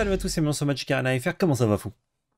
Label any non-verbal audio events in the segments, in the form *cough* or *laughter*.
Salut à tous c'est bienvenue sur Magic Arena FR, comment ça va fou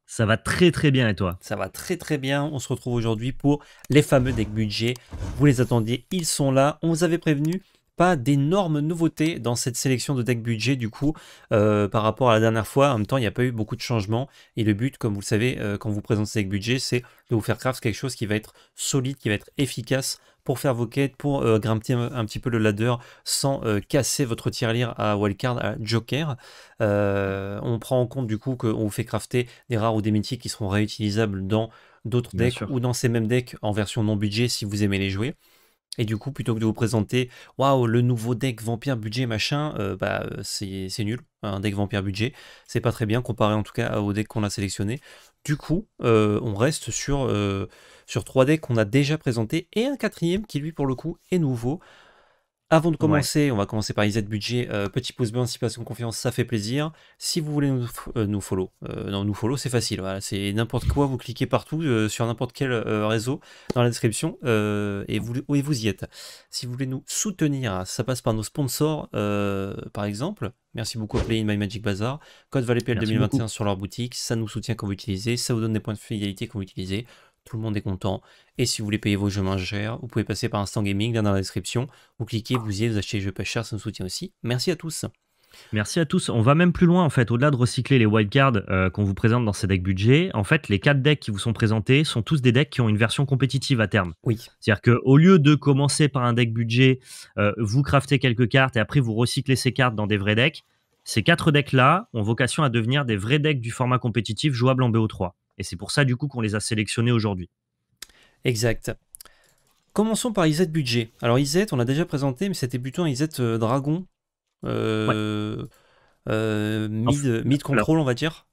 Ça va très très bien et toi Ça va très très bien, on se retrouve aujourd'hui pour les fameux decks budget. Vous les attendiez, ils sont là, on vous avait prévenu, pas d'énormes nouveautés dans cette sélection de decks budget du coup euh, par rapport à la dernière fois. En même temps, il n'y a pas eu beaucoup de changements et le but, comme vous le savez, euh, quand vous présentez ces deck budget, c'est de vous faire craft quelque chose qui va être solide, qui va être efficace pour faire vos quêtes, pour euh, grimper un, petit peu le ladder sans euh, casser votre tirelire à wildcard, à joker. Euh, on prend en compte du coup qu'on vous fait crafter des rares ou des métiers qui seront réutilisables dans d'autres decks ou dans ces mêmes decks en version non budget si vous aimez les jouer. Et du coup, plutôt que de vous présenter, waouh, le nouveau deck vampire budget machin, euh, bah c'est nul, un deck vampire budget, c'est pas très bien comparé en tout cas au deck qu'on a sélectionné. Du coup, euh, on reste sur, euh, sur trois decks qu'on a déjà présentés et un quatrième qui lui pour le coup est nouveau. Avant de commencer, on va commencer par aides Budget. Euh, petit pouce bleu, de confiance, ça fait plaisir. Si vous voulez nous, euh, follow, euh, non, nous follow, c'est facile. C'est n'importe quoi, vous cliquez partout sur n'importe quel réseau dans la description et vous, y êtes. Si vous voulez nous soutenir, ça passe par nos sponsors, par exemple. Merci beaucoup à Play in My Magic Bazaar. Code ValetPL 2021 sur leur boutique. Ça nous soutient quand vous utilisez. Ça vous donne des points de fidélité quand vous utilisez tout le monde est content. Et si vous voulez payer vos jeux moins chers, vous pouvez passer par Instant Gaming, lien dans la description. Vous cliquez, vous y êtes, vous achetez les jeux pas chers, ça nous soutient aussi. Merci à tous. Merci à tous. On va même plus loin en fait. Au-delà de recycler les wildcards euh, qu'on vous présente dans ces decks budget, en fait, les quatre decks qui vous sont présentés sont tous des decks qui ont une version compétitive à terme. Oui. C'est-à-dire qu'au lieu de commencer par un deck budget, euh, vous craftez quelques cartes et après vous recyclez ces cartes dans des vrais decks. Ces quatre decks-là ont vocation à devenir des vrais decks du format compétitif jouable en BO3. Et c'est pour ça, du coup, qu'on les a sélectionnés aujourd'hui. Exact. Commençons par IZ Budget. Alors IZ, on l'a déjà présenté, mais c'était plutôt un IZ euh, Dragon. Euh, euh, mid, mid, control, on va dire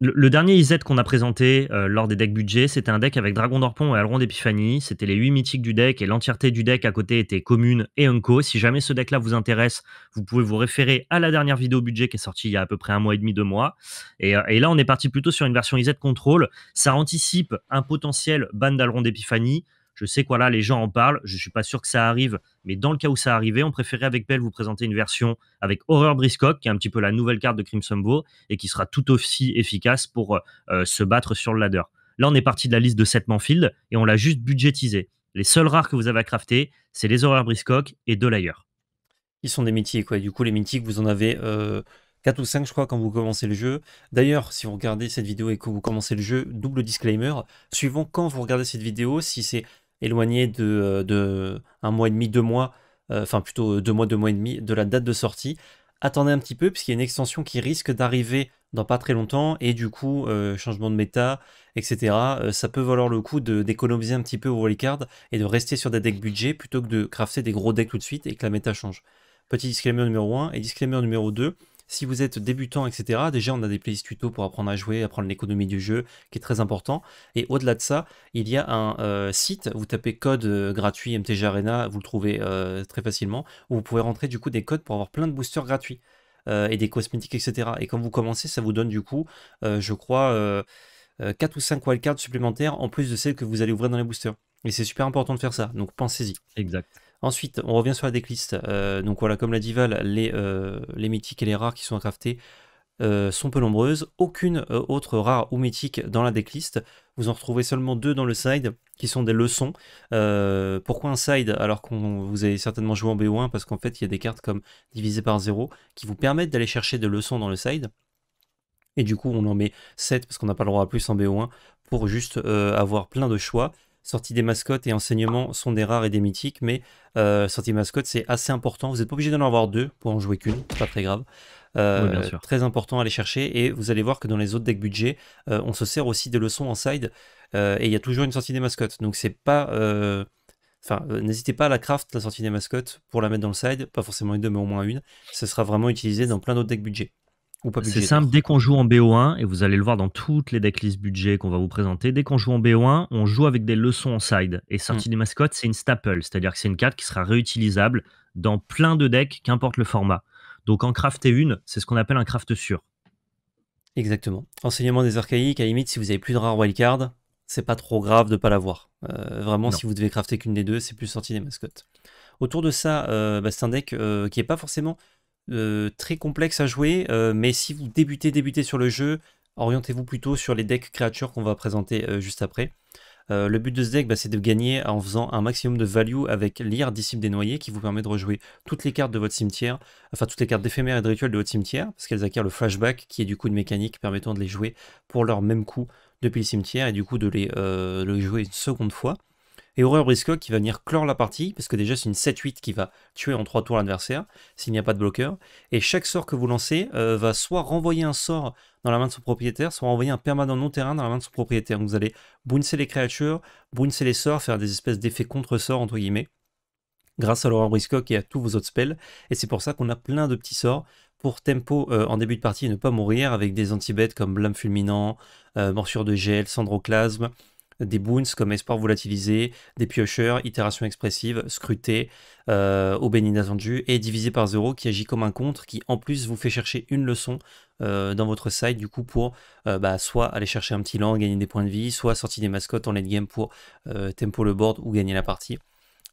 le, dernier IZ qu'on a présenté euh, lors des decks budget, c'était un deck avec Dragon d'Orpon et Alrond d'Épiphanie. C'était les 8 mythiques du deck et l'entièreté du deck à côté était commune et Unco. Si jamais ce deck-là vous intéresse, vous pouvez vous référer à la dernière vidéo budget qui est sortie il y a à peu près un mois et demi, deux mois. Et, euh, là, on est parti plutôt sur une version IZ contrôle. Ça anticipe un potentiel ban d'Alron d'Épiphanie je sais quoi, là, les gens en parlent. Je ne suis pas sûr que ça arrive, mais dans le cas où ça arrivait, on préférait avec Belle vous présenter une version avec Horror Briscock, qui est un petit peu la nouvelle carte de Crimson Bow et qui sera tout aussi efficace pour euh, euh, se battre sur le ladder. Là, on est parti de la liste de 7 Manfield et on l'a juste budgétisé. Les seuls rares que vous avez à crafter, c'est les Horror Briscock et delayer. Ils sont des mythiques, quoi. Du coup, les mythiques, vous en avez. Euh... 4 ou 5 je crois quand vous commencez le jeu. D'ailleurs, si vous regardez cette vidéo et que vous commencez le jeu, double disclaimer, suivant quand vous regardez cette vidéo, si c'est éloigné euh, de, un mois et demi, deux mois, euh, enfin plutôt euh, deux mois, deux mois et demi de la date de sortie. Attendez un petit peu, puisqu'il y a une extension qui risque d'arriver dans pas très longtemps, et du coup, changement de méta, etc. ça peut valoir le coup d'économiser un petit peu au card et de rester sur des decks budget plutôt que de crafter des gros decks tout de suite et que la méta change. Petit disclaimer numéro 1 et disclaimer numéro 2. Si vous êtes débutant, etc., déjà on a des playlists tuto pour apprendre à jouer, apprendre l'économie du jeu, qui est très important. Et au-delà de ça, il y a un euh, site, vous tapez code euh, gratuit MTG Arena, vous le trouvez euh, très facilement, où vous pouvez rentrer du coup des codes pour avoir plein de boosters gratuits et des cosmétiques, etc. Et quand vous commencez, ça vous donne du coup, je crois, 4 ou 5 wildcards supplémentaires en plus de celles que vous allez ouvrir dans les boosters. Et c'est super important de faire ça, donc pensez-y. Exact. Ensuite, on revient sur la decklist. Euh, donc voilà, comme l'a dit les, euh, les, mythiques et les rares qui sont craftés euh, sont peu nombreuses. Aucune autre rare ou mythique dans la decklist. Vous en retrouvez seulement deux dans le side, qui sont des leçons. pourquoi un side alors qu'on vous avez certainement joué en BO1 Parce qu'en fait, il y a des cartes comme divisé par 0 qui vous permettent d'aller chercher des leçons dans le side. Et du coup, on en met 7 parce qu'on n'a pas le droit à plus en BO1 pour juste avoir plein de choix sortie des mascottes et enseignement sont des rares et des mythiques, mais euh, sortie des mascottes, c'est assez important. Vous n'êtes pas obligé d'en avoir deux pour en jouer qu'une, c'est pas très grave. Euh, très important à aller chercher, et vous allez voir que dans les autres decks budget, euh, on se sert aussi des leçons en side, et il y a toujours une sortie des mascottes. Donc c'est pas. Enfin, n'hésitez pas à la craft, la sortie des mascottes, pour la mettre dans le side, pas forcément une deux, mais au moins une. Ce sera vraiment utilisé dans plein d'autres decks budget. C'est simple, dès qu'on joue en BO1, et vous allez le voir dans toutes les decklists budget qu'on va vous présenter, dès qu'on joue en BO1, on joue avec des leçons en side. Et hmm. sortie des mascottes, c'est une staple, c'est-à-dire que c'est une carte qui sera réutilisable dans plein de decks, qu'importe le format. Donc en crafter une, c'est ce qu'on appelle un craft sûr. Exactement. Enseignement des archaïques, à limite, si vous avez plus de rare wildcards, c'est pas trop grave de pas l'avoir. Euh, vraiment, si vous devez crafter qu'une des deux, c'est plus sortie des mascottes. Autour de ça, euh, bah, c'est un deck euh, qui est pas forcément euh, très complexe à jouer, euh, mais si vous débutez, débutez sur le jeu, orientez-vous plutôt sur les decks créatures qu'on va présenter euh, juste après. le but de ce deck, bah, c'est de gagner en faisant un maximum de value avec l'ire Disciple des noyés qui vous permet de rejouer toutes les cartes de votre cimetière, enfin toutes les cartes d'éphémère et de rituel de votre cimetière, parce qu'elles acquièrent le flashback qui est du coup une mécanique permettant de les jouer pour leur même coup depuis le cimetière et du coup de les jouer une seconde fois. Et Horreur Briscoe qui va venir clore la partie, parce que déjà c'est une 7-8 qui va tuer en 3 tours l'adversaire, s'il n'y a pas de bloqueur. Et chaque sort que vous lancez euh, va soit renvoyer un sort dans la main de son propriétaire, soit renvoyer un permanent non-terrain dans la main de son propriétaire. Donc vous allez bouncer les créatures, bouncer les sorts, faire des espèces d'effets contre-sorts, entre guillemets, grâce à Laurent Briscoe et à tous vos autres spells. Et c'est pour ça qu'on a plein de petits sorts pour tempo euh, en début de partie et ne pas mourir avec des anti-bêtes comme Blâme Fulminant, euh, Morsure de Gel, Sandroclasme, des boons comme espoir volatilisé, des piocheurs, itération expressive, scruté, euh, au au inattendu et divisé par 0 qui agit comme un contre qui en plus vous fait chercher une leçon euh, dans votre side du coup pour euh, bah, soit aller chercher un petit land, gagner des points de vie, soit sortir des mascottes en late game pour tempo le board ou gagner la partie.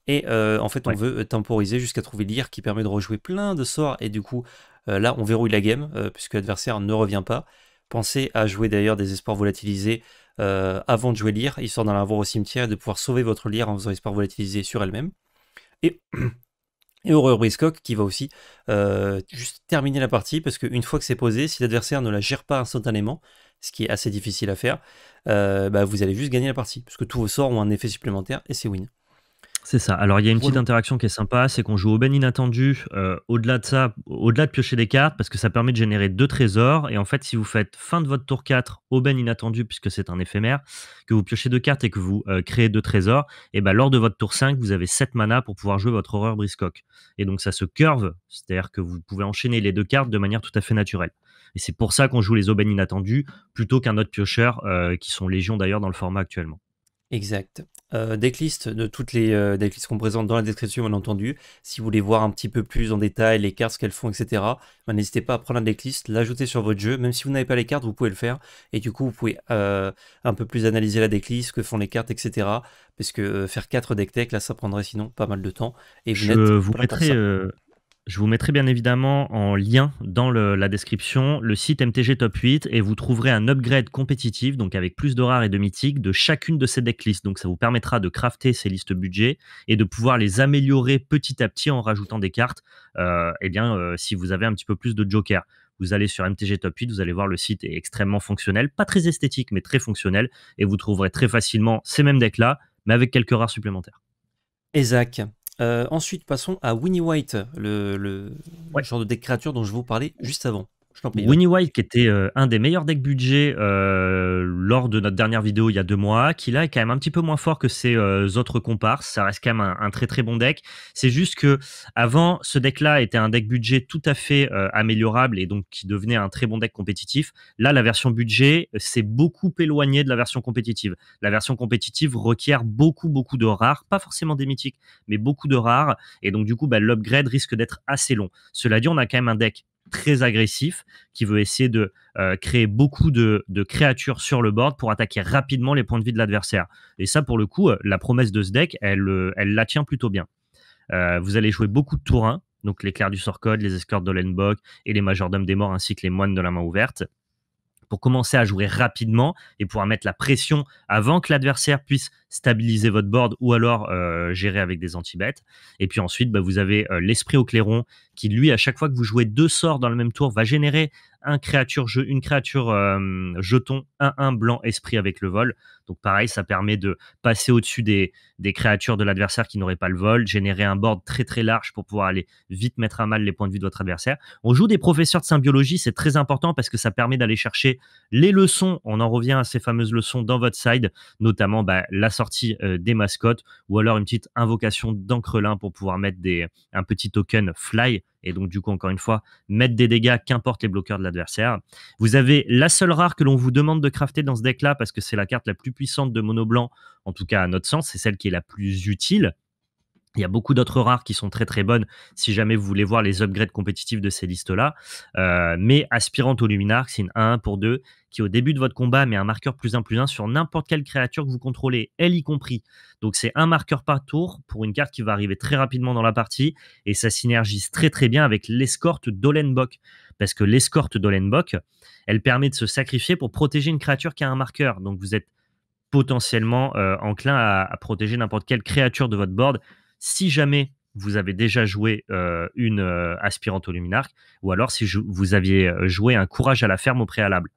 Et en fait, on veut temporiser jusqu'à trouver l'IR qui permet de rejouer plein de sorts. Et du coup, là, on verrouille la game puisque l'adversaire ne revient pas. Pensez à jouer d'ailleurs des espoirs volatilisés euh, avant de jouer sort dans la voie au cimetière et de pouvoir sauver votre lire en faisant espoir volatiliser sur elle-même. Et, *clears throat* et Horreur Briscoque qui va aussi euh, juste terminer la partie parce qu'une fois que c'est posé, si l'adversaire ne la gère pas instantanément, ce qui est assez difficile à faire, euh, bah, vous allez juste gagner la partie parce que tous vos sorts ont un effet supplémentaire et c'est win. C'est ça. Alors, il y a une petite interaction qui est sympa, c'est qu'on joue au ben inattendu. Euh, au-delà de ça, au-delà de piocher des cartes, parce que ça permet de générer deux trésors. Et en fait, si vous faites fin de votre tour 4, aubaine inattendu, puisque c'est un éphémère, que vous piochez deux cartes et que vous euh, créez deux trésors, et bien lors de votre tour 5, vous avez 7 mana pour pouvoir jouer votre horreur briscock. Et donc, ça se curve, c'est-à-dire que vous pouvez enchaîner les deux cartes de manière tout à fait naturelle. Et c'est pour ça qu'on joue les aubaines inattendues plutôt qu'un autre piocheur, euh, qui sont légion d'ailleurs dans le format actuellement. Exact. Euh, decklist de toutes les euh, decklists qu'on présente dans la description, bien entendu. Si vous voulez voir un petit peu plus en détail les cartes, ce qu'elles font, etc., ben, n'hésitez pas à prendre la decklist, l'ajouter sur votre jeu. Même si vous n'avez pas les cartes, vous pouvez le faire. Et du coup, vous pouvez euh, un peu plus analyser la decklist, ce que font les cartes, etc. Parce que euh, faire quatre deck tech, là, ça prendrait sinon pas mal de temps. Et vous Je vous mettrai je vous mettrai bien évidemment en lien dans la description le site MTG Top 8 et vous trouverez un upgrade compétitif, donc avec plus de rares et de mythiques, de chacune de ces decklists. Donc ça vous permettra de crafter ces listes budget et de pouvoir les améliorer petit à petit en rajoutant des cartes. et euh, eh bien, euh, si vous avez un petit peu plus de jokers vous allez sur MTG Top 8, vous allez voir le site est extrêmement fonctionnel, pas très esthétique, mais très fonctionnel, et vous trouverez très facilement ces mêmes decks-là, mais avec quelques rares supplémentaires. Zach euh, ensuite, passons à Winnie White, le, le genre de deck créature dont je vous parlais juste avant. Hein. Winnie White, qui était euh, un des meilleurs decks budget euh, lors de notre dernière vidéo il y a deux mois, qui là est quand même un petit peu moins fort que ses euh, autres comparses. Ça reste quand même un, très très bon deck. C'est juste que avant, ce deck-là était un deck budget tout à fait améliorable et donc qui devenait un très bon deck compétitif. Là, la version budget s'est beaucoup éloignée de la version compétitive. La version compétitive requiert beaucoup beaucoup de rares, pas forcément des mythiques, mais beaucoup de rares. Et donc du coup, bah, l'upgrade risque d'être assez long. Cela dit, on a quand même un deck très agressif, qui veut essayer de euh, créer beaucoup de, créatures sur le board pour attaquer rapidement les points de vie de l'adversaire. Et ça, pour le coup, euh, la promesse de ce deck, elle, euh, elle la tient plutôt bien. vous allez jouer beaucoup de tour 1, donc les clercs du code, les de d'Olenbok et les majordomes des morts, ainsi que les moines de la main ouverte pour commencer à jouer rapidement et pouvoir mettre la pression avant que l'adversaire puisse stabiliser votre board ou alors euh, gérer avec des anti-bêtes. Et puis ensuite, bah, vous avez euh, l'esprit au clairon qui, lui, à chaque fois que vous jouez deux sorts dans le même tour, va générer une créature euh, jeton 1 blanc esprit avec le vol. Donc pareil, ça permet de passer au-dessus des, créatures de l'adversaire qui n'auraient pas le vol, générer un board très très large pour pouvoir aller vite mettre à mal les points de vue de votre adversaire. On joue des professeurs de symbiologie, c'est très important parce que ça permet d'aller chercher les leçons. On en revient à ces fameuses leçons dans votre side, notamment bah, la sortie euh, des mascottes ou alors une petite invocation d'encrelin pour pouvoir mettre des, un petit token fly et donc du coup encore une fois mettre des dégâts qu'importe les bloqueurs de l'adversaire. Vous avez la seule rare que l'on vous demande de crafter dans ce deck là parce que c'est la carte la plus puissante de mono blanc en tout cas à notre sens, c'est celle qui est la plus utile il y a beaucoup d'autres rares qui sont très très bonnes si jamais vous voulez voir les upgrades compétitifs de ces listes-là. Euh, mais aspirante au luminar, c'est une 1 pour 2 qui au début de votre combat met un marqueur plus 1 plus 1 sur n'importe quelle créature que vous contrôlez, elle y compris. Donc c'est un marqueur par tour pour une carte qui va arriver très rapidement dans la partie et ça synergise très très bien avec l'escorte d'Olenbok. Parce que l'escorte d'Olenbok, elle permet de se sacrifier pour protéger une créature qui a un marqueur. Donc vous êtes potentiellement euh, enclin à protéger n'importe quelle créature de votre board si jamais vous avez déjà joué euh, une euh, aspirante au luminarque, ou alors si vous aviez euh, joué un courage à la ferme au préalable.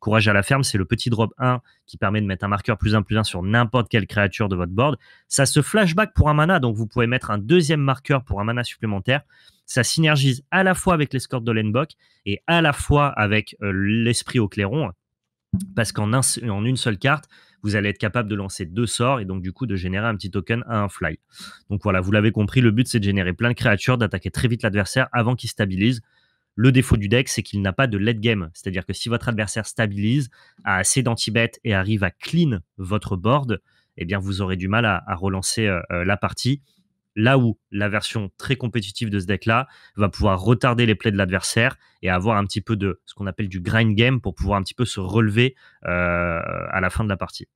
Courage à la ferme, c'est le petit drop 1 qui permet de mettre un marqueur plus 1 plus 1 sur n'importe quelle créature de votre board. Ça se flashback pour un mana, donc vous pouvez mettre un deuxième marqueur pour un mana supplémentaire. Ça synergise à la fois avec l'escorte de Lenbok et à la fois avec l'esprit au clairon, parce qu'en une seule carte, vous allez être capable de lancer deux sorts et donc du coup de générer un petit token à un fly. Donc voilà, vous l'avez compris, le but c'est de générer plein de créatures, d'attaquer très vite l'adversaire avant qu'il stabilise. Le défaut du deck, c'est qu'il n'a pas de late game. C'est-à-dire que si votre adversaire stabilise, a assez d'anti-bet et arrive à clean votre board, eh bien vous aurez du mal à, relancer euh, euh, la partie. Là où la version très compétitive de ce deck-là va pouvoir retarder les plays de l'adversaire et avoir un petit peu de ce qu'on appelle du grind game pour pouvoir un petit peu se relever euh, à la fin de la partie.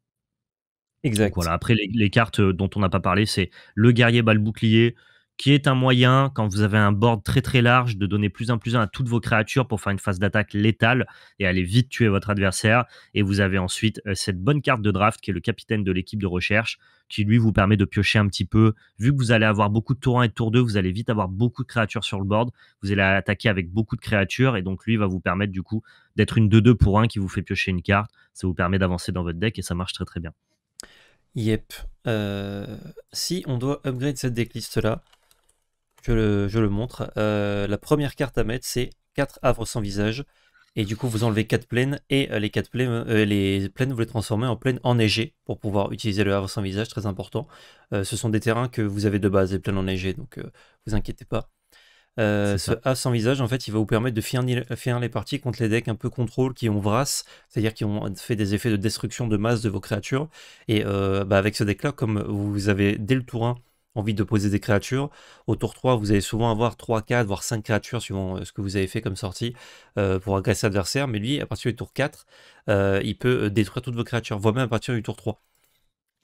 Exact. voilà. Après, les, cartes euh, dont on n'a pas parlé, c'est le guerrier bal bouclier, qui est un moyen, quand vous avez un board très très large, de donner plus un plus un à toutes vos créatures pour faire une phase d'attaque létale et aller vite tuer votre adversaire. Et vous avez ensuite euh, cette bonne carte de draft qui est le capitaine de l'équipe de recherche, qui lui vous permet de piocher un petit peu. Vu que vous allez avoir beaucoup de tour 1 et de tour 2, vous allez vite avoir beaucoup de créatures sur le board. Vous allez attaquer avec beaucoup de créatures et donc lui va vous permettre du coup d'être une 2-2 pour 1 qui vous fait piocher une carte. Ça vous permet d'avancer dans votre deck et ça marche très très bien. Yep. Euh, si on doit upgrade cette decklist là, je le, montre. Euh, la première carte à mettre, c'est 4 havres sans visage. Et du coup, vous enlevez 4 plaines et euh, euh, les plaines, les vous les transformez en plaines enneigées pour pouvoir utiliser le havre sans visage, très important. ce sont des terrains que vous avez de base, les plaines enneigées, donc vous inquiétez pas. ce A sans visage, en fait, il va vous permettre de finir, les parties contre les decks un peu contrôle qui ont Vras, c'est-à-dire qui ont fait des effets de destruction de masse de vos créatures. Et bah, avec ce deck-là, comme vous avez dès le tour 1 envie de poser des créatures. Au tour 3, vous allez souvent avoir 3, 4, voire 5 créatures suivant euh, ce que vous avez fait comme sortie euh, pour agresser l'adversaire. Mais lui, à partir du tour 4, euh, il peut détruire toutes vos créatures, voire même à partir du tour 3.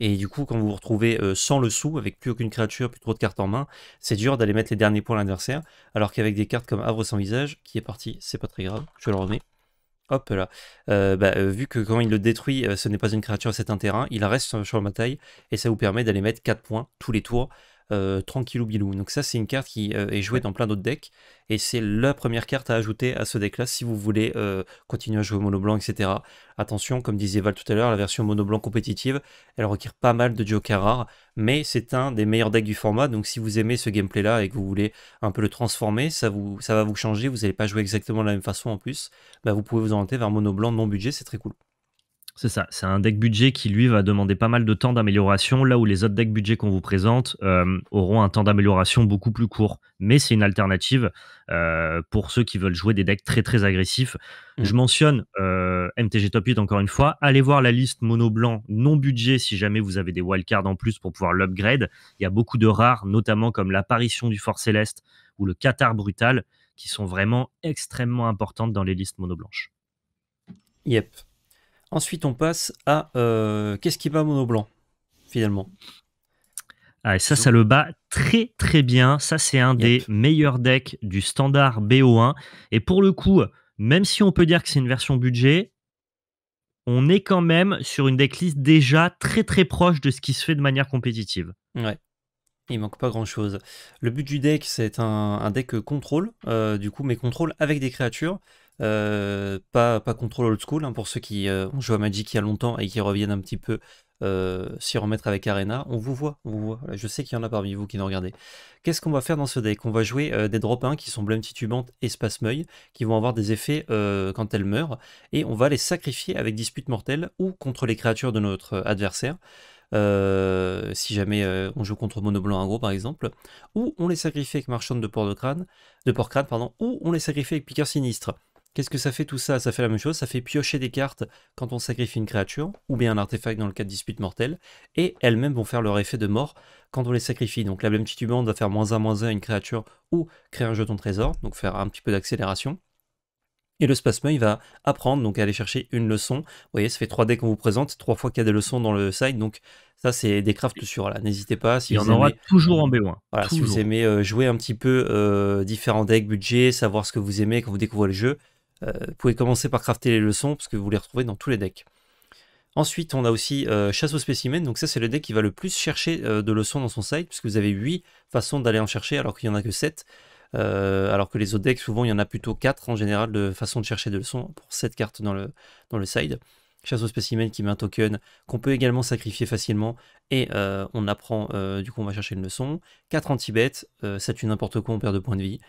Et du coup, quand vous vous retrouvez sans le sou, avec plus aucune créature, plus trop de cartes en main, c'est dur d'aller mettre les derniers points à l'adversaire. Alors qu'avec des cartes comme Havre sans visage, qui est parti, c'est pas très grave, je le remets. Hop là. Euh, bah, euh, vu que quand il le détruit, euh, ce n'est pas une créature, c'est un terrain, il reste sur de bataille et ça vous permet d'aller mettre 4 points tous les tours euh, tranquillou bilou. Donc ça c'est une carte qui euh, est jouée dans plein d'autres decks et c'est la première carte à ajouter à ce deck là si vous voulez euh, continuer à jouer mono blanc etc. Attention comme disait Val tout à l'heure la version mono blanc compétitive elle requiert pas mal de jokers rares mais c'est un des meilleurs decks du format donc si vous aimez ce gameplay là et que vous voulez un peu le transformer ça, vous, ça va vous changer vous n'allez pas jouer exactement de la même façon en plus bah, vous pouvez vous orienter vers mono blanc non budget c'est très cool. C'est ça, c'est un deck budget qui lui va demander pas mal de temps d'amélioration, là où les autres decks budget qu'on vous présente euh, auront un temps d'amélioration beaucoup plus court. Mais c'est une alternative euh, pour ceux qui veulent jouer des decks très très agressifs. Mm. Je mentionne euh, MTG Top 8 encore une fois. Allez voir la liste mono blanc non budget si jamais vous avez des wildcards en plus pour pouvoir l'upgrade. Il y a beaucoup de rares, notamment comme l'apparition du Fort Céleste ou le Qatar Brutal, qui sont vraiment extrêmement importantes dans les listes mono blanches. Yep. Ensuite, on passe à euh, qu'est-ce qui bat Mono Blanc, finalement. Ah, ça, ça le bat très très bien. Ça, c'est un des meilleurs decks du standard BO1. Et pour le coup, même si on peut dire que c'est une version budget, on est quand même sur une decklist déjà très très proche de ce qui se fait de manière compétitive. Ouais. Il manque pas grand chose. Le but du deck, c'est un, deck contrôle, euh, du coup, mais contrôle avec des créatures. Euh, pas, pas contrôle Old School, hein, pour ceux qui euh, ont joué à Magic il y a longtemps et qui reviennent un petit peu euh, s'y remettre avec Arena. On vous voit, on voit. Je sais qu'il y en a parmi vous qui nous regardez. Qu'est-ce qu'on va faire dans ce deck On va jouer des drop 1 qui sont Blême Titubante et Spasmeuil, qui vont avoir des effets quand elles meurent, et on va les sacrifier avec Dispute Mortelle ou contre les créatures de notre adversaire. si jamais on joue contre Monoblanc gros par exemple, ou on les sacrifie avec Marchande de Port de Crâne, de porc Crâne, pardon, ou on les sacrifie avec Piqueur Sinistre. Qu'est-ce que ça fait tout ça Ça fait la même chose, ça fait piocher des cartes quand on sacrifie une créature, ou bien un artefact dans le cas de dispute mortelle, et elles-mêmes vont faire leur effet de mort quand on les sacrifie. Donc la blême titubante va faire moins 1 moins 1 à une créature ou créer un jeton trésor, donc faire un petit peu d'accélération. Et le spasme, il va apprendre, donc aller chercher une leçon. Vous voyez, ça fait 3 decks qu'on vous présente, trois fois qu'il y a des leçons dans le side, donc ça, c'est des crafts sûrs. N'hésitez pas. Si Il y en aura toujours en B1. Voilà, si vous aimez euh, jouer un petit peu euh, différents decks, budget, savoir ce que vous aimez quand vous découvrez le jeu, euh, vous pouvez commencer par crafter les leçons parce que vous les retrouvez dans tous les decks. Ensuite, on a aussi euh, Chasse aux spécimens. Donc ça, c'est le deck qui va le plus chercher euh, de leçons dans son side puisque vous avez 8 façons d'aller en chercher, alors qu'il n'y en a que 7. alors que les autres decks, souvent, il y en a plutôt 4 en général de façons de chercher de leçons pour 7 cartes dans le, dans le side. Chasse aux spécimens qui met un token, qu'on peut également sacrifier facilement, et on apprend, du coup, on va chercher une leçon. 4 anti-bêtes, ça tue n'importe quoi, on perd 2 points de vie.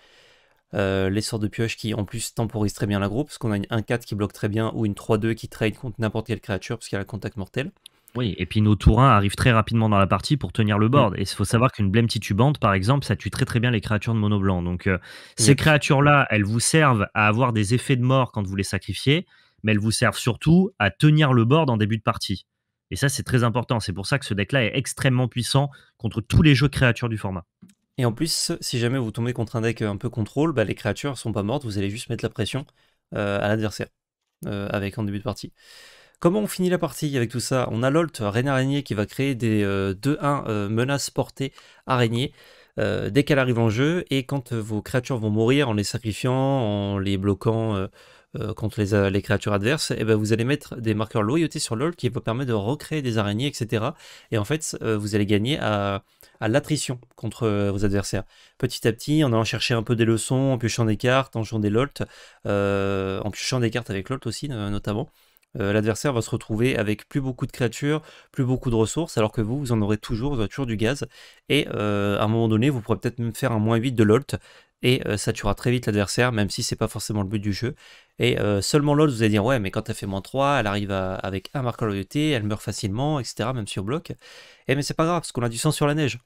Euh, les sorts de pioche qui en plus temporise très bien la groupe parce qu'on a une 1-4 qui bloque très bien ou une 3-2 qui trade contre n'importe quelle créature parce qu'elle a contact mortel. Oui, et puis nos tourins arrivent très rapidement dans la partie pour tenir le board. Mm. Et il faut savoir qu'une blême titubante, par exemple, ça tue très très bien les créatures de mono blanc. Donc euh, ces créatures-là, elles vous servent à avoir des effets de mort quand vous les sacrifiez, mais elles vous servent surtout à tenir le board en début de partie. Et ça, c'est très important. C'est pour ça que ce deck-là est extrêmement puissant contre tous les jeux créatures du format. Et en plus, si jamais vous tombez contre un deck un peu contrôle, bah, les créatures sont pas mortes, vous allez juste mettre la pression euh, à l'adversaire euh, avec en début de partie. Comment on finit la partie avec tout ça On a l'Alt, Reine Araignée, qui va créer des 2-1 euh, menaces portées araignée dès qu'elle arrive en jeu. Et quand vos créatures vont mourir en les sacrifiant, en les bloquant euh, contre euh, les, créatures adverses, et eh ben vous allez mettre des marqueurs loyauté sur l'olt qui vous permet de recréer des araignées, etc. Et en fait, euh, vous allez gagner à, l'attrition contre vos adversaires. Petit à petit, en allant chercher un peu des leçons, en piochant des cartes, en jouant des LOLT, en piochant des cartes avec LOLT aussi, notamment. l'adversaire va se retrouver avec plus beaucoup de créatures, plus beaucoup de ressources, alors que vous, vous en aurez toujours, vous aurez toujours du gaz. Et à un moment donné, vous pourrez peut-être même faire un moins 8 de l'olt et ça euh, tuera très vite l'adversaire, même si c'est pas forcément le but du jeu. Et euh, seulement l'autre, vous allez dire, ouais, mais quand elle fait moins 3, elle arrive avec un marqueur loyauté, elle meurt facilement, etc., même sur bloc. Et eh, mais c'est pas grave, parce qu'on a du sang sur la neige.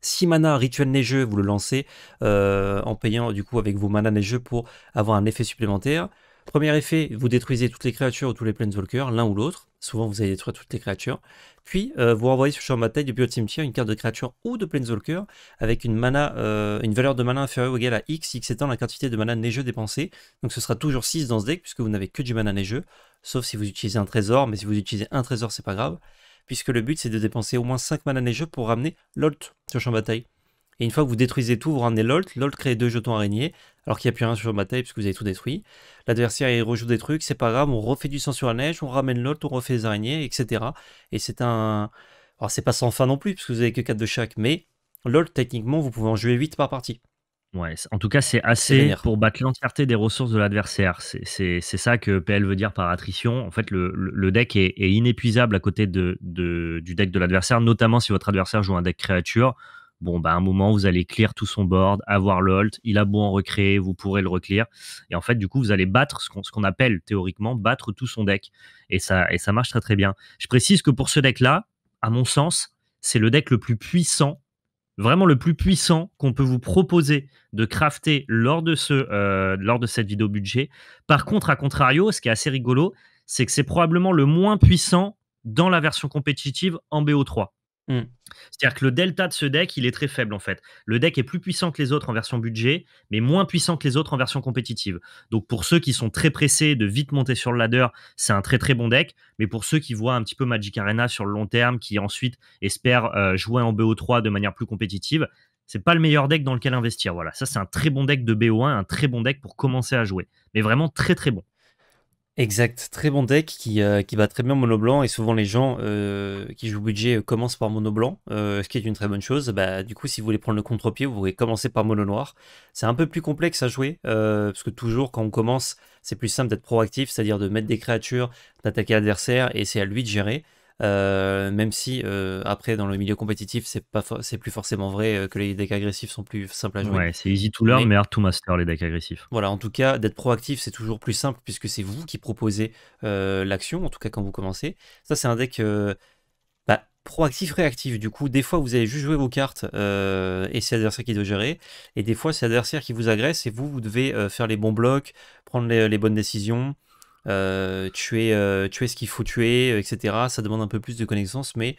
Si mana rituel neigeux, vous le lancez euh, en payant du coup avec vos mana neigeux pour avoir un effet supplémentaire. Premier effet, vous détruisez toutes les créatures ou tous les planeswalkers, l'un ou l'autre. Souvent, vous allez détruire toutes les créatures. Puis, euh, vous renvoyez sur le champ de bataille depuis votre cimetière une carte de créature ou de planeswalker avec une, mana, euh, une valeur de mana inférieure ou égale à X, X étant la quantité de mana neigeux dépensée. Donc, ce sera toujours 6 dans ce deck puisque vous n'avez que du mana neigeux, sauf si vous utilisez un trésor. Mais si vous utilisez un trésor, c'est pas grave, puisque le but c'est de dépenser au moins 5 mana neigeux pour ramener l'alt sur le champ de bataille. Et une fois que vous détruisez tout, vous ramenez l'alt, l'alt crée deux jetons araignées alors qu'il n'y a plus rien sur ma taille puisque vous avez tout détruit. L'adversaire il rejoue des trucs, c'est pas grave, on refait du sang sur la neige, on ramène l'autre, on refait les araignées, etc. Et c'est un... Alors c'est pas sans fin non plus puisque vous avez que 4 de chaque, mais LOL techniquement vous pouvez en jouer 8 par partie. Ouais, en tout cas, c'est assez pour battre l'entièreté des ressources de l'adversaire. C'est ça que PL veut dire par attrition. En fait, le, deck est, inépuisable à côté de, du deck de l'adversaire, notamment si votre adversaire joue un deck créature. Bon, bah, à un moment, vous allez clear tout son board, avoir le l'alt, il a beau en recréer, vous pourrez le reclear. Et en fait, du coup, vous allez battre ce qu'on appelle théoriquement battre tout son deck. Et ça, et ça marche très très bien. Je précise que pour ce deck-là, à mon sens, c'est le deck le plus puissant vraiment le plus puissant qu'on peut vous proposer de crafter lors de, ce, euh, lors de cette vidéo budget. Par contre, à contrario, ce qui est assez rigolo, c'est que c'est probablement le moins puissant dans la version compétitive en BO3. Mmh. C'est-à-dire que le delta de ce deck, il est très faible en fait. Le deck est plus puissant que les autres en version budget, mais moins puissant que les autres en version compétitive. Donc pour ceux qui sont très pressés de vite monter sur le ladder, c'est un très très bon deck. Mais pour ceux qui voient un petit peu Magic Arena sur le long terme, qui ensuite espèrent euh, jouer en BO3 de manière plus compétitive, c'est pas le meilleur deck dans lequel investir. Voilà, ça c'est un très bon deck de BO1, un très bon deck pour commencer à jouer. Mais vraiment très très bon. Exact, très bon deck qui, va euh, qui très bien mono blanc et souvent les gens euh, qui jouent budget euh, commencent par mono blanc, ce qui est une très bonne chose. Bah, du coup, si vous voulez prendre le contre-pied, vous pouvez commencer par mono noir. C'est un peu plus complexe à jouer parce que toujours quand on commence, c'est plus simple d'être proactif, c'est-à-dire de mettre des créatures, d'attaquer l'adversaire et c'est à lui de gérer. Euh, même si euh, après dans le milieu compétitif c'est pas c'est plus forcément vrai euh, que les decks agressifs sont plus simples à jouer. Ouais, c'est easy to learn mais, mais, hard to master les decks agressifs. Voilà, en tout cas d'être proactif c'est toujours plus simple puisque c'est vous qui proposez l'action en tout cas quand vous commencez. Ça c'est un deck bah, proactif réactif du coup des fois vous allez juste jouer vos cartes et c'est l'adversaire qui doit gérer et des fois c'est l'adversaire qui vous agresse et vous vous devez faire les bons blocs, prendre les bonnes décisions tuer, euh, tuer euh, ce qu'il faut tuer, euh, etc. Ça demande un peu plus de connaissances, mais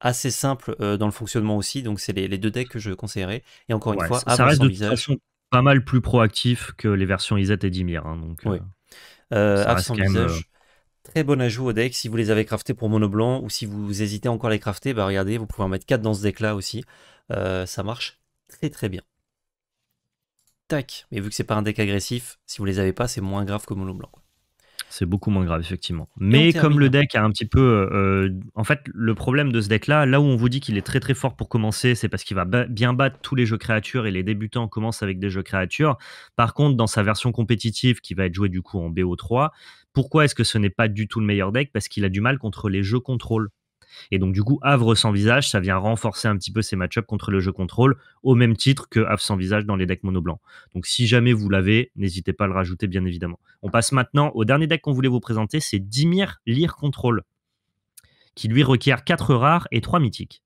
assez simple dans le fonctionnement aussi. Donc, c'est les, deux decks que je conseillerais. Et encore une fois, ça, reste de pas mal plus proactif que les versions Izet et Dimir. donc, Très bon ajout au deck si vous les avez craftés pour mono blanc ou si vous hésitez encore à les crafter, bah regardez, vous pouvez en mettre 4 dans ce deck là aussi. ça marche très très bien. Tac, mais vu que c'est pas un deck agressif, si vous les avez pas, c'est moins grave que mono blanc. C'est beaucoup moins grave, effectivement. Mais comme le deck a un petit peu. Euh, en fait, le problème de ce deck-là, là où on vous dit qu'il est très très fort pour commencer, c'est parce qu'il va bien battre tous les jeux créatures et les débutants commencent avec des jeux créatures. Par contre, dans sa version compétitive qui va être jouée du coup en BO3, pourquoi est-ce que ce n'est pas du tout le meilleur deck Parce qu'il a du mal contre les jeux contrôle. Et donc, du coup, Havre sans visage, ça vient renforcer un petit peu ses match-ups contre le jeu contrôle, au même titre que Havre sans visage dans les decks mono blancs. Donc, si jamais vous l'avez, n'hésitez pas à le rajouter, bien évidemment. On passe maintenant au dernier deck qu'on voulait vous présenter, c'est Dimir Lire Contrôle, qui lui requiert 4 rares et 3 mythiques.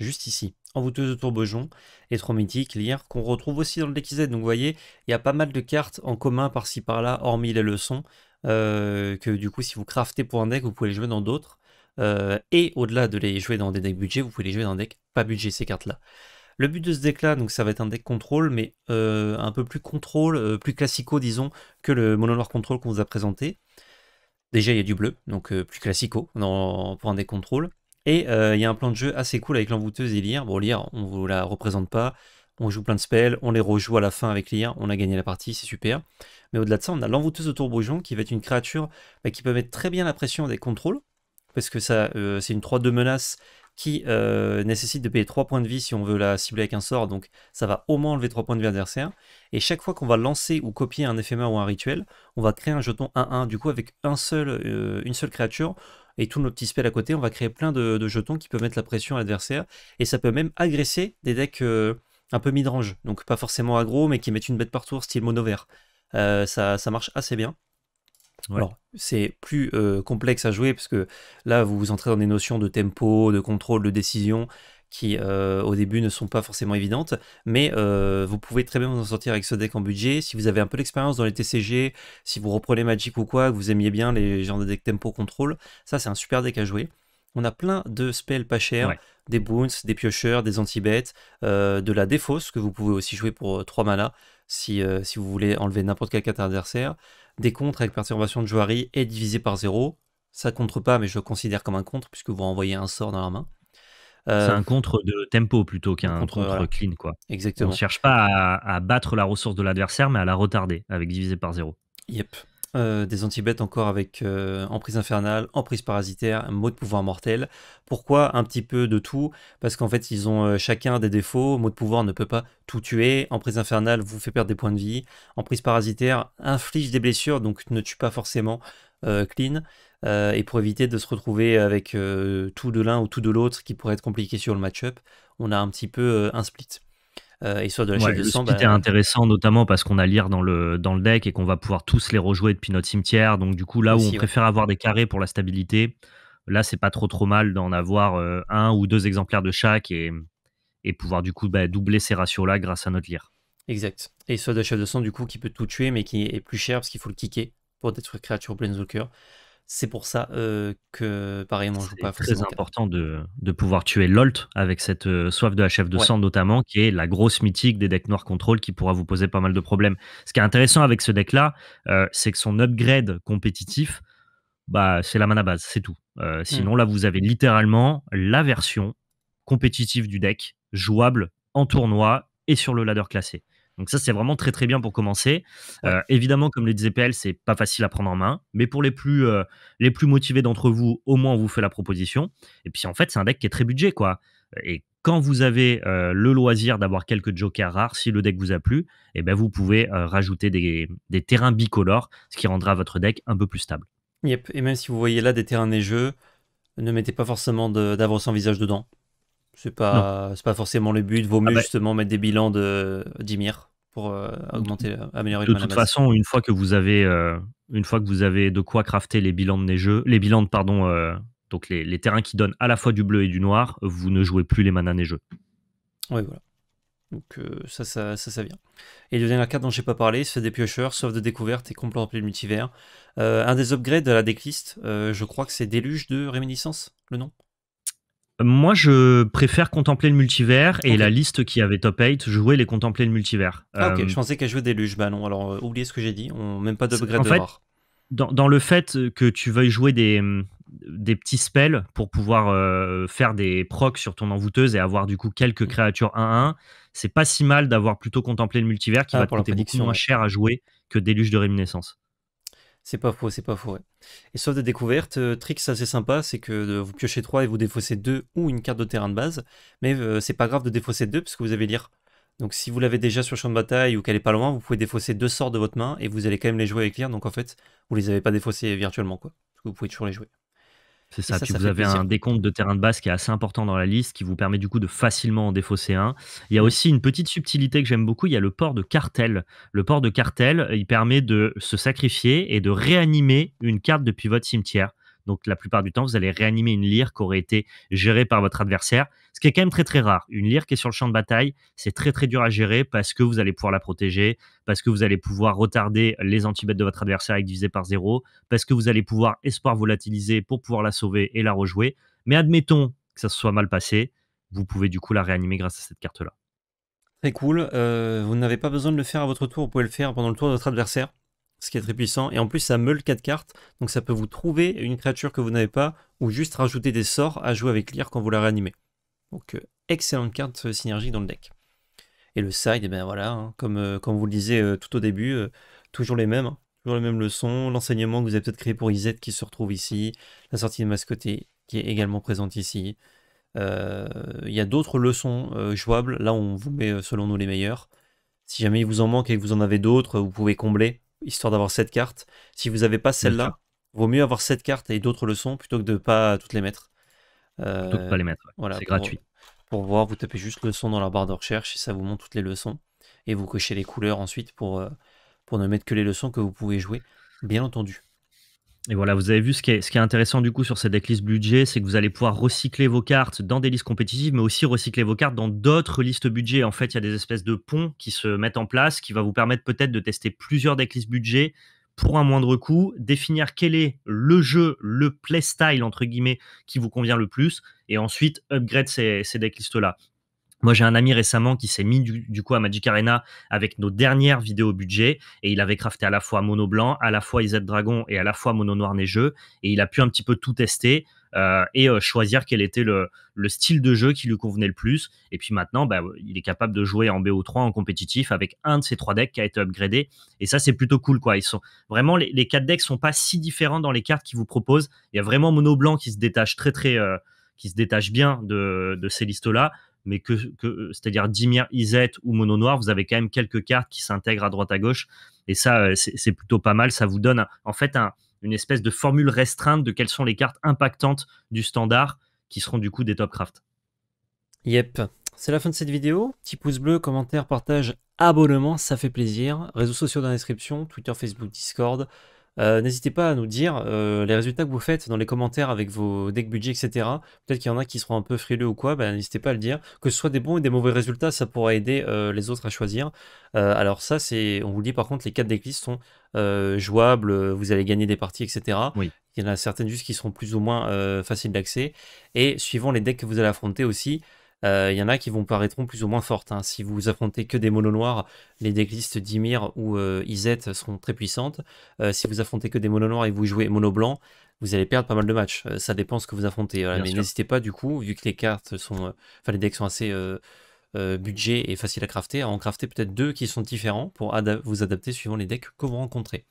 Juste ici, en voûteuse de tourbejon, et 3 mythiques, Lire, qu'on retrouve aussi dans le deck Z. Donc, vous voyez, il y a pas mal de cartes en commun par-ci par-là, hormis les leçons. Euh, que du coup, si vous craftez pour un deck, vous pouvez les jouer dans d'autres. Euh, et au-delà de les jouer dans des decks budget, vous pouvez les jouer dans des deck pas budget, ces cartes-là. Le but de ce deck-là, donc ça va être un deck contrôle, mais euh, un peu plus contrôle, euh, plus classico, disons, que le mono noir contrôle qu'on vous a présenté. Déjà, il y a du bleu, donc plus classico pour un deck contrôle. Et il y a un plan de jeu assez cool avec l'envoûteuse et l'IR. Bon, l'IR, on vous la représente pas. On joue plein de spells, on les rejoue à la fin avec l'IR, on a gagné la partie, c'est super. Mais au-delà de ça, on a l'envoûteuse de qui va être une créature bah, qui peut mettre très bien la pression des contrôles parce que ça, euh, c'est une 3 de menace qui euh, nécessite de payer 3 points de vie si on veut la cibler avec un sort, donc ça va au moins enlever 3 points de vie à l'adversaire. Et chaque fois qu'on va lancer ou copier un éphémère ou un rituel, on va créer un jeton 1-1, du coup avec euh, une seule créature et tous nos petits spells à côté, on va créer plein de, jetons qui peuvent mettre la pression à l'adversaire, et ça peut même agresser des decks un peu midrange. donc pas forcément aggro, mais qui mettent une bête par tour, style mono vert. ça marche assez bien. Alors, c'est plus euh, complexe à jouer parce que là, vous vous entrez dans des notions de tempo, de contrôle, de décision qui euh, au début ne sont pas forcément évidentes, mais euh, vous pouvez très bien vous en sortir avec ce deck en budget. Si vous avez un peu d'expérience dans les TCG, si vous reprenez Magic ou quoi, que vous aimiez bien les genres de deck tempo contrôle, ça c'est un super deck à jouer on a plein de spells pas chers, des boons, des piocheurs, des anti-bêtes, euh, de la défausse que vous pouvez aussi jouer pour 3 euh, mana si, euh, si vous voulez enlever n'importe quel carte adversaire, des contres avec perturbation de joie et divisé par 0. Ça contre pas, mais je le considère comme un contre puisque vous renvoyez un sort dans la main. c'est un contre de tempo plutôt qu'un contre, clean. Quoi. Exactement. On ne cherche pas à, à, battre la ressource de l'adversaire, mais à la retarder avec divisé par 0. Yep. Euh, des antibêtes encore avec euh, emprise infernale, emprise parasitaire, mot de pouvoir mortel. Pourquoi un petit peu de tout Parce qu'en fait, ils ont euh, chacun des défauts. Mot de pouvoir ne peut pas tout tuer. Emprise infernale vous fait perdre des points de vie. Emprise parasitaire inflige des blessures, donc ne tue pas forcément clean. et pour éviter de se retrouver avec tout de l'un ou tout de l'autre qui pourrait être compliqué sur le match-up, on a un petit peu un split euh, et soit de bah, intéressant notamment parce qu'on a lire dans le, dans le deck et qu'on va pouvoir tous les rejouer depuis notre cimetière. Donc du coup, là où on préfère avoir des carrés pour la stabilité, là c'est pas trop trop mal d'en avoir euh, un ou deux exemplaires de chaque et, et pouvoir du coup bah, doubler ces ratios-là grâce à notre lire. Exact. Et soit chef de sang du coup qui peut tout tuer mais qui est plus cher parce qu'il faut le kicker pour détruire créature Planeswalker. C'est pour ça que, pareil, on joue pas forcément. C'est important de, pouvoir tuer l'Alt avec cette soif de hf de sang notamment, qui est la grosse mythique des decks noirs contrôle qui pourra vous poser pas mal de problèmes. Ce qui est intéressant avec ce deck-là, c'est que son upgrade compétitif, bah, c'est la mana base, c'est tout. Mmh. sinon, là, vous avez littéralement la version compétitive du deck, jouable en tournoi et sur le ladder classé. Donc ça, c'est vraiment très très bien pour commencer. Euh, évidemment, comme le disait PL, c'est pas facile à prendre en main, mais pour les plus, euh, les plus motivés d'entre vous, au moins on vous fait la proposition. Et puis en fait, c'est un deck qui est très budget, quoi. Et quand vous avez euh, le loisir d'avoir quelques jokers rares, si le deck vous a plu, et eh ben vous pouvez rajouter des, des, terrains bicolores, ce qui rendra votre deck un peu plus stable. Yep, et même si vous voyez là des terrains neigeux, ne mettez pas forcément d'avance en visage dedans. C'est pas, pas forcément le but. Vaut ah mieux bah. justement mettre des bilans de d'Imir pour euh, augmenter, euh, améliorer. De toute façon, une fois que vous avez, euh, une fois que vous avez de quoi crafter les bilans de neigeux, les bilans de pardon, donc les, terrains qui donnent à la fois du bleu et du noir, vous ne jouez plus les manas neigeux. Oui, voilà. Donc ça, ça, ça, vient. Et le dernier carte dont j'ai pas parlé, c'est des piocheurs, sauf de découverte et complot rempli multivers. un des upgrades de la decklist, je crois que c'est Déluge de Réminiscence, le nom. Moi, je préfère contempler le multivers et la liste qui avait top 8 jouer les contempler le multivers. Ah, ok, euh, je pensais qu'elle jouait Déluge. Bah non, alors euh, oubliez ce que j'ai dit, on même pas d'upgrade de fait, Dans, dans, le fait que tu veuilles jouer des, des petits spells pour pouvoir euh, faire des procs sur ton envoûteuse et avoir du coup quelques mm. créatures 1-1, c'est pas si mal d'avoir plutôt contemplé le multivers qui ah, va te coûter beaucoup moins cher à jouer que Déluge de Réminiscence. C'est pas faux, c'est pas faux. Ouais. Et sauf des découvertes, euh, trick ça assez sympa, c'est que euh, vous piochez 3 et vous défaussez 2 ou une carte de terrain de base, mais euh, c'est pas grave de défausser 2 puisque vous avez lire. Donc si vous l'avez déjà sur le champ de bataille ou qu'elle est pas loin, vous pouvez défausser deux sorts de votre main et vous allez quand même les jouer avec lire, donc en fait, vous les avez pas défaussés virtuellement quoi. Parce que vous pouvez toujours les jouer. C'est ça. vous avez un décompte de terrain de base qui est assez important dans la liste, qui vous permet du coup de facilement en défausser un. Il y a aussi une petite subtilité que j'aime beaucoup. Il y a le port de cartel. Le port de cartel, il permet de se sacrifier et de réanimer une carte depuis votre cimetière. Donc la plupart du temps, vous allez réanimer une lyre qui aurait été gérée par votre adversaire, ce qui est quand même très très rare. Une lyre qui est sur le champ de bataille, c'est très très dur à gérer parce que vous allez pouvoir la protéger, parce que vous allez pouvoir retarder les antibêtes de votre adversaire avec divisé par zéro, parce que vous allez pouvoir espoir volatiliser pour pouvoir la sauver et la rejouer. Mais admettons que ça se soit mal passé, vous pouvez du coup la réanimer grâce à cette carte-là. Très cool. Euh, vous n'avez pas besoin de le faire à votre tour, vous pouvez le faire pendant le tour de votre adversaire ce qui est très puissant. Et en plus, ça meule 4 cartes, donc ça peut vous trouver une créature que vous n'avez pas, ou juste rajouter des sorts à jouer avec l'ire quand vous la réanimez. Donc, euh, excellente carte euh, synergique dans le deck. Et le side, et eh ben voilà, hein, euh, comme, vous le disiez tout au début, toujours les mêmes, hein. toujours les mêmes leçons, l'enseignement que vous avez peut-être créé pour Izette qui se retrouve ici, la sortie de mascoté qui est également présente ici. Il y a d'autres leçons jouables, là on vous met selon nous les meilleures. Si jamais il vous en manque et que vous en avez d'autres, vous pouvez combler, histoire d'avoir cette carte. Si vous n'avez pas celle-là, vaut mieux avoir cette carte et d'autres leçons plutôt que de pas toutes les mettre. Euh, plutôt pas les mettre, c'est gratuit. Pour voir, vous tapez juste leçon dans la barre de recherche et ça vous montre toutes les leçons. Et vous cochez les couleurs ensuite pour, euh, pour ne mettre que les leçons que vous pouvez jouer, bien entendu. Et voilà, vous avez vu ce qui, est, intéressant du coup sur cette decklist budget, c'est que vous allez pouvoir recycler vos cartes dans des listes compétitives, mais aussi recycler vos cartes dans d'autres listes budget. En fait, il y a des espèces de ponts qui se mettent en place, qui va vous permettre peut-être de tester plusieurs decklists budget pour un moindre coût, définir quel est le jeu, le playstyle entre guillemets qui vous convient le plus, et ensuite upgrade ces, ces decklists là. Moi, j'ai un ami récemment qui s'est mis du, coup à Magic Arena avec nos dernières vidéos budget et il avait crafté à la fois mono blanc, à la fois IZ Dragon et à la fois mono noir neigeux et il a pu un petit peu tout tester euh, et euh, choisir quel était le, style de jeu qui lui convenait le plus. Et puis maintenant, bah, il est capable de jouer en BO3 en compétitif avec un de ses trois decks qui a été upgradé et ça, c'est plutôt cool quoi. vraiment les, quatre decks sont pas si différents dans les cartes qu'ils vous proposent. Il y a vraiment mono blanc qui se détache très très euh, qui se détache bien de ces listes-là mais que, euh, c'est-à-dire Dimir, Iset ou Mono Noir, vous avez quand même quelques cartes qui s'intègrent à droite à gauche. Et ça, euh, c'est plutôt pas mal. Ça vous donne en fait une espèce de formule restreinte de quelles sont les cartes impactantes du standard qui seront du coup des top craft. Yep. C'est la fin de cette vidéo. Petit pouce bleu, commentaire, partage, abonnement, ça fait plaisir. Réseaux sociaux dans la description, Twitter, Facebook, Discord. Euh, n'hésitez pas à nous dire euh, les résultats que vous faites dans les commentaires avec vos decks budget, etc. Peut-être qu'il y en a qui seront un peu frileux ou quoi, bah, n'hésitez pas à le dire. Que ce soit des bons et des mauvais résultats, ça pourra aider euh, les autres à choisir. alors ça, c'est, on vous le dit par contre, les 4 decklists sont jouables, vous allez gagner des parties, etc. Oui. Il y en a certaines juste qui seront plus ou moins faciles d'accès. Et suivant les decks que vous allez affronter aussi, il euh, y en a qui vont paraître plus ou moins fortes. Hein. Si vous affrontez que des mono noirs, les decklists d'Ymir ou euh, Izet seront très puissantes. Euh, si vous affrontez que des monos noirs et vous jouez mono blanc, vous allez perdre pas mal de matchs. Euh, ça dépend ce que vous affrontez. Mais n'hésitez pas du coup, vu que les cartes sont, enfin les decks sont assez budget et faciles à crafter, à en crafter peut-être deux qui sont différents pour vous adapter suivant les decks que vous rencontrez.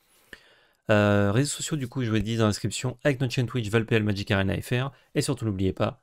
réseaux sociaux, du coup, je vous le dit dans l'inscription, avec notre chaîne Twitch, Valpel, Magic Arena FR, et surtout n'oubliez pas,